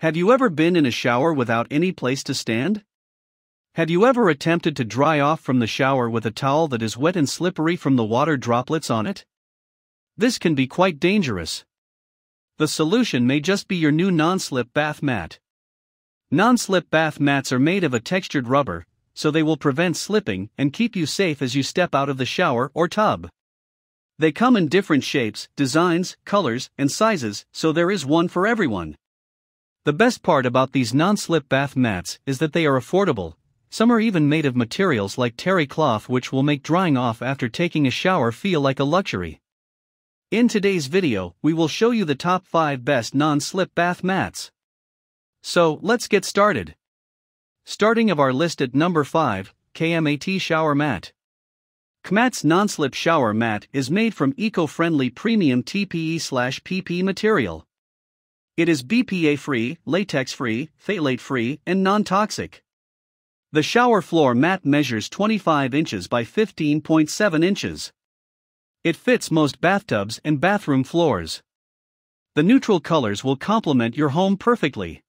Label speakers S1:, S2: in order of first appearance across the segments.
S1: Have you ever been in a shower without any place to stand? Have you ever attempted to dry off from the shower with a towel that is wet and slippery from the water droplets on it? This can be quite dangerous. The solution may just be your new non slip bath mat. Non slip bath mats are made of a textured rubber, so they will prevent slipping and keep you safe as you step out of the shower or tub. They come in different shapes, designs, colors, and sizes, so there is one for everyone. The best part about these non-slip bath mats is that they are affordable, some are even made of materials like terry cloth which will make drying off after taking a shower feel like a luxury. In today's video, we will show you the top 5 best non-slip bath mats. So, let's get started. Starting of our list at number 5, KMAT Shower Mat. KMAT's non-slip shower mat is made from eco-friendly premium TPE-PP material. It is BPA free, latex free, phthalate free, and non toxic. The shower floor mat measures 25 inches by 15.7 inches. It fits most bathtubs and bathroom floors. The neutral colors will complement your home perfectly.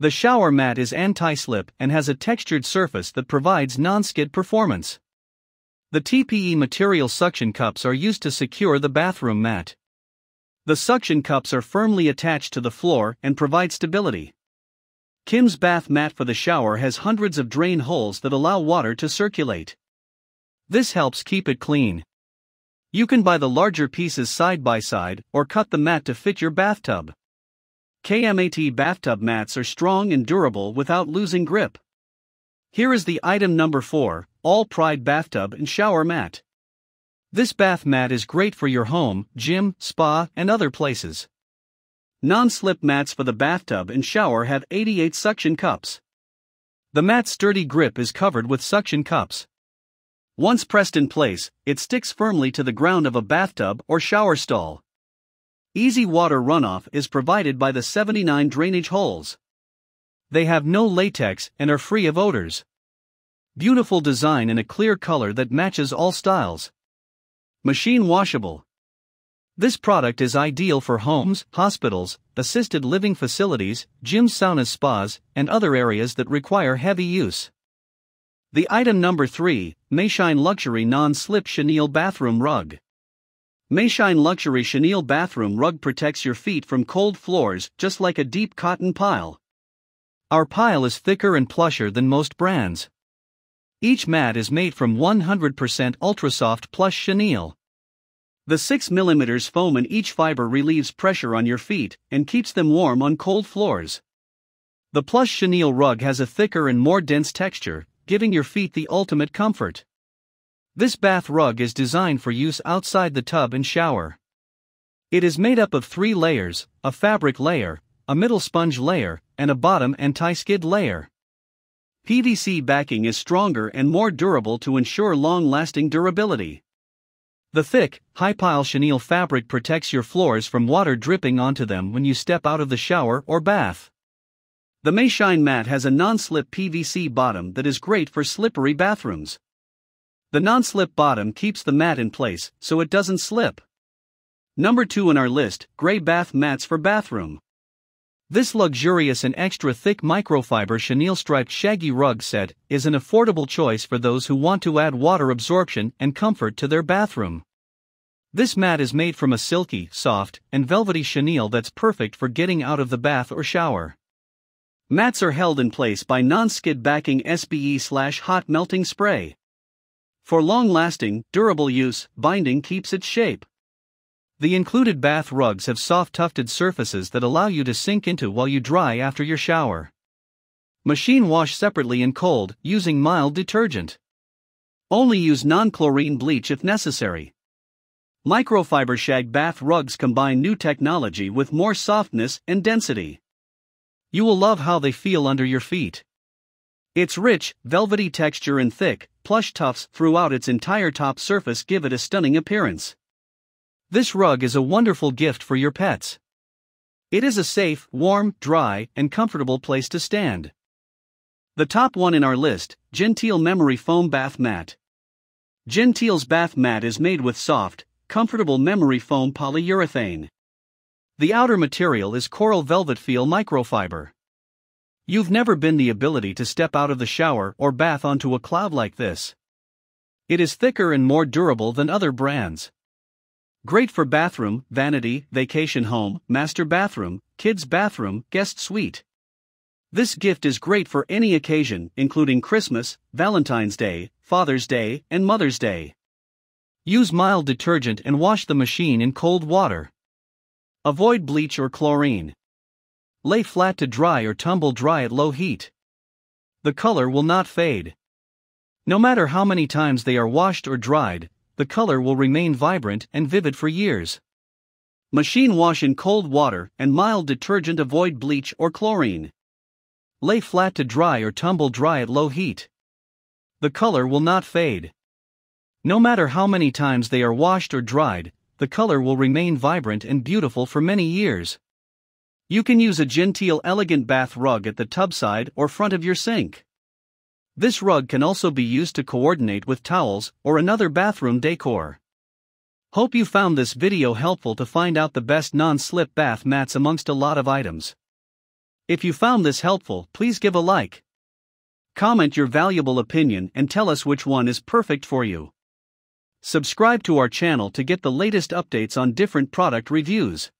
S1: The shower mat is anti slip and has a textured surface that provides non skid performance. The TPE material suction cups are used to secure the bathroom mat. The suction cups are firmly attached to the floor and provide stability. Kim's bath mat for the shower has hundreds of drain holes that allow water to circulate. This helps keep it clean. You can buy the larger pieces side by side or cut the mat to fit your bathtub. KMAT bathtub mats are strong and durable without losing grip. Here is the item number 4 All Pride Bathtub and Shower Mat. This bath mat is great for your home, gym, spa, and other places. Non-slip mats for the bathtub and shower have 88 suction cups. The mat's sturdy grip is covered with suction cups. Once pressed in place, it sticks firmly to the ground of a bathtub or shower stall. Easy water runoff is provided by the 79 drainage holes. They have no latex and are free of odors. Beautiful design in a clear color that matches all styles. Machine washable. This product is ideal for homes, hospitals, assisted living facilities, gyms, saunas, spas, and other areas that require heavy use. The item number 3, Mayshine Luxury Non-Slip Chenille Bathroom Rug. Mayshine Luxury Chenille Bathroom Rug protects your feet from cold floors just like a deep cotton pile. Our pile is thicker and plusher than most brands. Each mat is made from 100% ultra-soft plush chenille. The 6 mm foam in each fiber relieves pressure on your feet and keeps them warm on cold floors. The plush chenille rug has a thicker and more dense texture, giving your feet the ultimate comfort. This bath rug is designed for use outside the tub and shower. It is made up of three layers a fabric layer, a middle sponge layer, and a bottom anti skid layer. PVC backing is stronger and more durable to ensure long-lasting durability. The thick, high-pile chenille fabric protects your floors from water dripping onto them when you step out of the shower or bath. The Mayshine mat has a non-slip PVC bottom that is great for slippery bathrooms. The non-slip bottom keeps the mat in place so it doesn't slip. Number 2 on our list, gray bath mats for bathroom. This luxurious and extra thick microfiber chenille striped shaggy rug set is an affordable choice for those who want to add water absorption and comfort to their bathroom. This mat is made from a silky, soft, and velvety chenille that's perfect for getting out of the bath or shower. Mats are held in place by non-skid backing SBE slash hot melting spray. For long-lasting, durable use, binding keeps its shape. The included bath rugs have soft tufted surfaces that allow you to sink into while you dry after your shower. Machine wash separately in cold, using mild detergent. Only use non chlorine bleach if necessary. Microfiber shag bath rugs combine new technology with more softness and density. You will love how they feel under your feet. Its rich, velvety texture and thick, plush tufts throughout its entire top surface give it a stunning appearance. This rug is a wonderful gift for your pets. It is a safe, warm, dry, and comfortable place to stand. The top one in our list Gentile Memory Foam Bath Mat. Gentile's bath mat is made with soft, comfortable memory foam polyurethane. The outer material is coral velvet feel microfiber. You've never been the ability to step out of the shower or bath onto a cloud like this. It is thicker and more durable than other brands. Great for bathroom, vanity, vacation home, master bathroom, kids bathroom, guest suite. This gift is great for any occasion, including Christmas, Valentine's Day, Father's Day, and Mother's Day. Use mild detergent and wash the machine in cold water. Avoid bleach or chlorine. Lay flat to dry or tumble dry at low heat. The color will not fade. No matter how many times they are washed or dried, the color will remain vibrant and vivid for years. Machine wash in cold water and mild detergent avoid bleach or chlorine. Lay flat to dry or tumble dry at low heat. The color will not fade. No matter how many times they are washed or dried, the color will remain vibrant and beautiful for many years. You can use a genteel elegant bath rug at the tub side or front of your sink. This rug can also be used to coordinate with towels or another bathroom decor. Hope you found this video helpful to find out the best non-slip bath mats amongst a lot of items. If you found this helpful, please give a like. Comment your valuable opinion and tell us which one is perfect for you. Subscribe to our channel to get the latest updates on different product reviews.